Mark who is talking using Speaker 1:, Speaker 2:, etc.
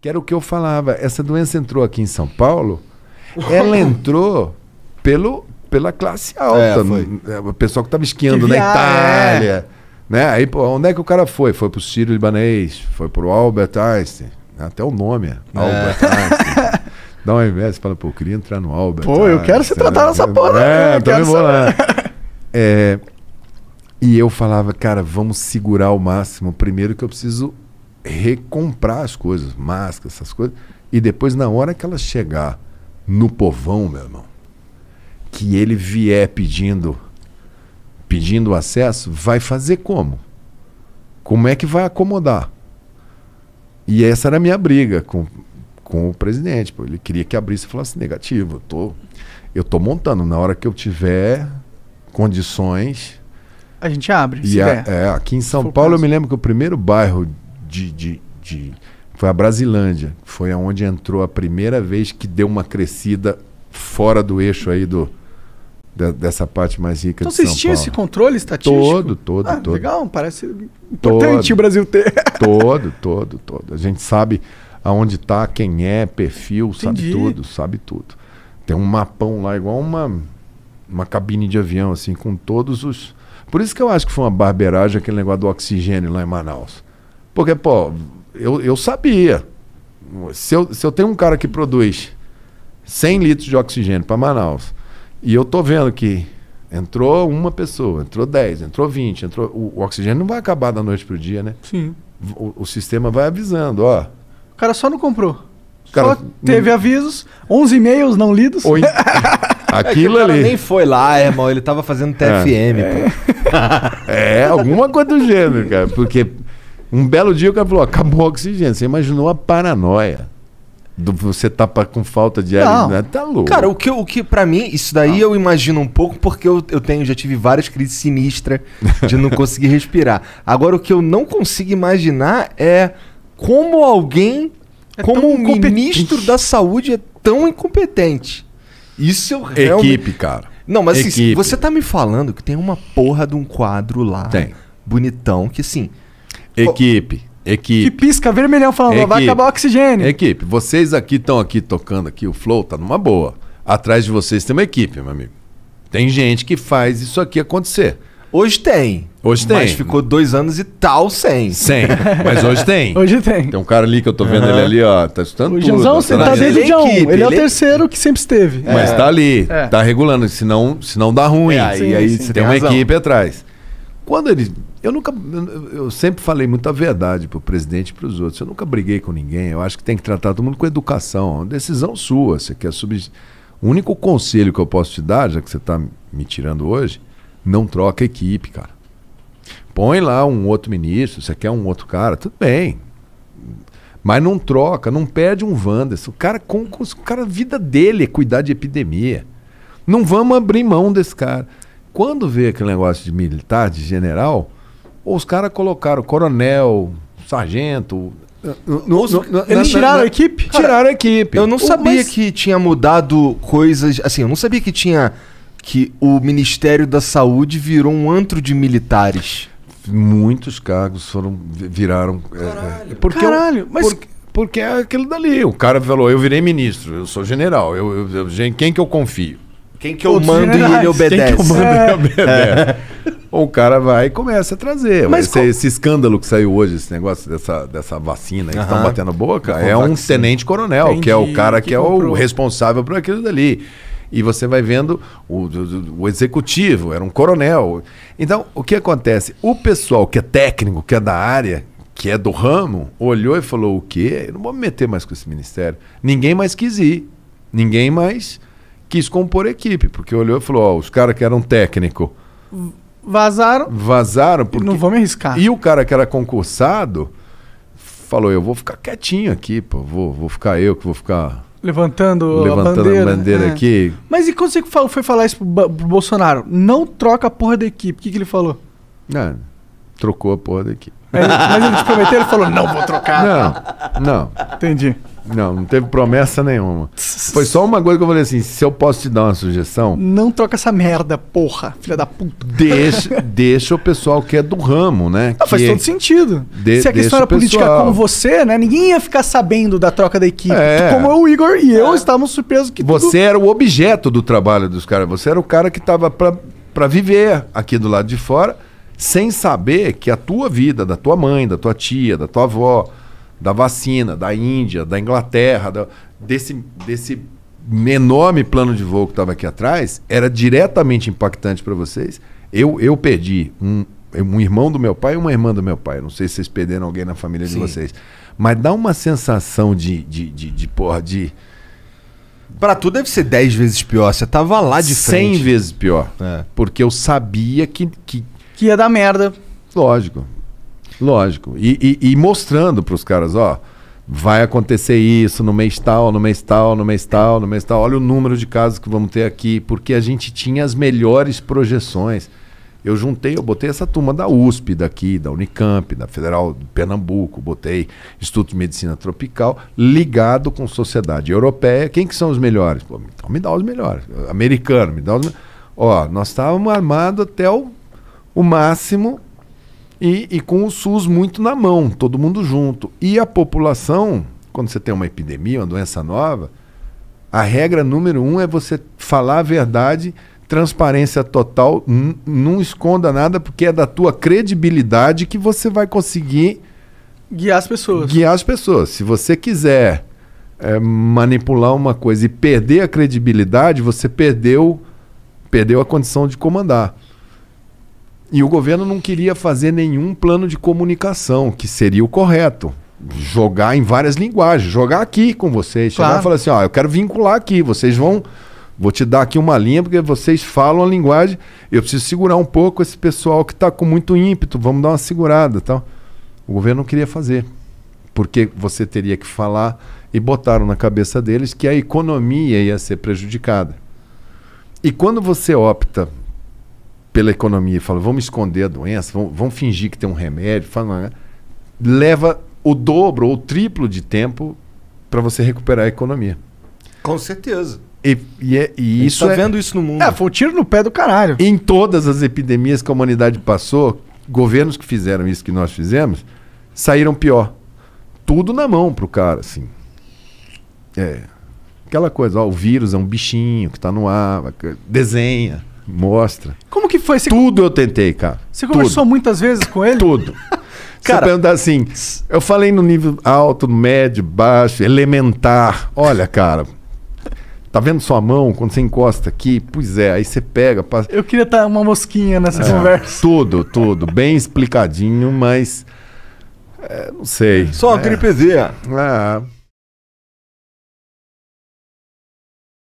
Speaker 1: Que era o que eu falava. Essa doença entrou aqui em São Paulo, ela entrou pelo, pela classe é, alta. É, o pessoal que estava esquiando que na Itália. É. Né? Aí, pô, onde é que o cara foi? Foi para o Ciro Libanês, foi para o Albert Einstein. Até o nome, é. é. Albert Einstein. Dá uma inversa, fala, pô, eu queria entrar no Albert. Pô, Einstein, eu quero se tratar né? nessa porra. É, eu também vou lá. É, e eu falava, cara, vamos segurar o máximo. Primeiro que eu preciso recomprar as coisas, máscaras, essas coisas. E depois, na hora que ela chegar no povão, meu irmão, que ele vier pedindo pedindo acesso, vai fazer como? Como é que vai acomodar? E essa era a minha briga com, com o presidente. Pô. Ele queria que abrisse e falasse negativo. Eu tô, eu tô montando. Na hora que eu tiver condições. A gente abre. E a, é, aqui em São Paulo, eu me lembro que o primeiro bairro de, de, de foi a Brasilândia, foi aonde entrou a primeira vez que deu uma crescida fora do eixo aí do de, dessa parte mais rica então, de São Paulo. Então vocês tinham esse controle estatístico? Todo, todo, ah, todo. Legal, parece importante todo, o Brasil ter. Todo, todo, todo. A gente sabe aonde está, quem é, perfil, Entendi. sabe tudo, sabe tudo. Tem um mapão lá igual uma uma cabine de avião assim com todos os. Por isso que eu acho que foi uma barbeiragem aquele negócio do oxigênio lá em Manaus. Porque, pô, eu, eu sabia. Se eu, se eu tenho um cara que produz 100 litros de oxigênio para Manaus, e eu tô vendo que entrou uma pessoa, entrou 10, entrou 20, entrou. O, o oxigênio não vai acabar da noite pro dia, né? Sim. O, o sistema vai avisando, ó. O cara só não comprou. Cara, só teve não... avisos, 11 e-mails não lidos. Oi. Aquilo é ali. nem foi lá, irmão. Ele tava fazendo TFM, é. pô. É, alguma coisa do gênero, cara. Porque um belo dia o cara falou: acabou o oxigênio. Você imaginou a paranoia. Do, você tá pra, com falta de ar, né? tá louco. Cara, o que, o que para mim, isso daí não. eu imagino um pouco, porque eu, eu tenho, já tive várias crises sinistras de não conseguir respirar. Agora, o que eu não consigo imaginar é como alguém, é como um ministro da saúde é tão incompetente. Isso eu realmente... Equipe, cara. Não, mas assim, você tá me falando que tem uma porra de um quadro lá. Tem. Bonitão, que assim, Equipe. Equipe. Que pisca vermelhão falando, equipe, vai acabar o oxigênio. Equipe, vocês aqui estão aqui tocando aqui, o flow tá numa boa. Atrás de vocês tem uma equipe, meu amigo. Tem gente que faz isso aqui acontecer. Hoje tem. Hoje tem. Mas ficou dois anos e tal sem. Sem. Mas hoje tem. hoje tem. Tem um cara ali que eu tô vendo uhum. ele ali, ó. Tá estudando o tudo. Joãozão, tá, tá, tá desde o João. Ele, é ele, é o terceiro que sempre esteve. É. Mas tá ali. É. Tá regulando. Senão, senão dá ruim. É, aí, sim, aí sim, tem, tem uma equipe atrás. Quando ele. Eu nunca. Eu sempre falei muita verdade para o presidente e para os outros. Eu nunca briguei com ninguém. Eu acho que tem que tratar todo mundo com educação. É uma decisão sua. Você quer subir. O único conselho que eu posso te dar, já que você está me tirando hoje, não troca equipe, cara. Põe lá um outro ministro, você quer um outro cara, tudo bem. Mas não troca, não perde um Wanderson. O cara, com, o cara, a vida dele é cuidar de epidemia. Não vamos abrir mão desse cara. Quando veio aquele negócio de militar, de general, os caras colocaram coronel, sargento. No, no, no, Eles tiraram a equipe? Cara, tiraram a equipe. Eu não sabia Mas... que tinha mudado coisas. Assim, eu não sabia que tinha. Que o Ministério da Saúde virou um antro de militares. Muitos cargos foram viraram. É, é, caralho, é, porque caralho mas. Porque, porque é aquilo dali. O cara falou: eu virei ministro, eu sou general, eu, eu, eu, quem que eu confio? Quem que eu Outros mando generais. e ele obedece. Quem que eu mando é. e obedece. É. o cara vai e começa a trazer. Mas esse, esse, escândalo que saiu hoje, esse negócio dessa, dessa vacina que estão batendo a boca, é um tenente-coronel, que é o cara que, que é comprou. o responsável por aquilo dali. E você vai vendo o, o, o executivo, era um coronel. Então, o que acontece? O pessoal que é técnico, que é da área, que é do ramo, olhou e falou: o quê? Eu não vou me meter mais com esse ministério. Ninguém mais quis ir. Ninguém mais quis compor equipe, porque olhou e falou: ó, os caras que eram técnico. Vazaram. Vazaram, porque. Não vamos arriscar. E o cara que era concursado falou: eu vou ficar quietinho aqui, pô, vou, vou ficar eu que vou ficar. Levantando, levantando a bandeira, a bandeira é. aqui. Mas e quando você foi falar isso pro, Bolsonaro? Não troca a porra da equipe. O que, que ele falou? É, trocou a porra da equipe. Mas, mas ele te prometeu, ele falou, não vou trocar. Não, não. Entendi. Não, não teve promessa nenhuma. Foi só uma coisa que eu falei assim: se eu posso te dar uma sugestão. Não troca essa merda, porra, filha da puta. Deixa, deixa o pessoal que é do ramo, né? Não, que faz todo sentido. De, se a questão era política como você, né? Ninguém ia ficar sabendo da troca da equipe. É. Como o Igor e eu é. estávamos surpresos que. Você tudo... era o objeto do trabalho dos caras. Você era o cara que estava para viver aqui do lado de fora, sem saber que a tua vida, da tua mãe, da tua tia, da tua avó da vacina, da Índia, da Inglaterra, da, desse, desse enorme plano de voo que estava aqui atrás, era diretamente impactante para vocês. Eu, eu perdi um, um irmão do meu pai e uma irmã do meu pai. Não sei se vocês perderam alguém na família Sim. de vocês. Mas dá uma sensação de, de, de, de porra, de. Pra tu deve ser 10 vezes pior. Você tava lá de 100 frente. 100 vezes pior. É. Porque eu sabia que, que. Que ia dar merda. Lógico. Lógico. E, e, e mostrando para os caras, ó, vai acontecer isso no mês tal, no mês tal, no mês tal, no mês tal. Olha o número de casos que vamos ter aqui, porque a gente tinha as melhores projeções. Eu juntei, eu botei essa turma da USP daqui, da Unicamp, da Federal de Pernambuco, botei Instituto de Medicina Tropical, ligado com sociedade europeia. Quem que são os melhores? Pô, então me dá os melhores. Americano, me dá os melhores. Ó, nós estávamos armados até o, o máximo e, e com o SUS muito na mão, todo mundo junto. E a população, quando você tem uma epidemia, uma doença nova, a regra número um é você falar a verdade, transparência total, não esconda nada, porque é da tua credibilidade que você vai conseguir guiar as pessoas. Guiar as pessoas. Se você quiser é, manipular uma coisa e perder a credibilidade, você perdeu, perdeu a condição de comandar. E o governo não queria fazer nenhum plano de comunicação, que seria o correto. Jogar em várias linguagens, jogar aqui com vocês, chegar claro. e falar assim: ó, eu quero vincular aqui, vocês vão. Vou te dar aqui uma linha, porque vocês falam a linguagem. Eu preciso segurar um pouco esse pessoal que está com muito ímpeto, vamos dar uma segurada tal. O governo não queria fazer, porque você teria que falar e botaram na cabeça deles que a economia ia ser prejudicada. E quando você opta pela economia e falam, vamos esconder a doença, vamos, vamos fingir que tem um remédio, fala, né? leva o dobro ou o triplo de tempo para você recuperar a economia. Com certeza. E, e, é, e isso tá é, vendo isso no mundo. É, foi um tiro no pé do caralho. Em todas as epidemias que a humanidade passou, governos que fizeram isso que nós fizemos, saíram pior. Tudo na mão pro cara, assim. É. Aquela coisa, ó, o vírus é um bichinho que tá no ar, desenha. Mostra. Como que foi? Você Tudo eu tentei, cara. Você conversou muitas vezes com ele? Tudo. cara, Você perguntar assim, eu falei no nível alto, médio, baixo, elementar. Olha, cara, Tá vendo sua mão quando você encosta aqui? Pois é, aí você pega. Passa... Eu queria estar tá uma mosquinha nessa é, conversa. Tudo, tudo. Bem explicadinho, mas. É, não sei. Só é. gripezinha. É.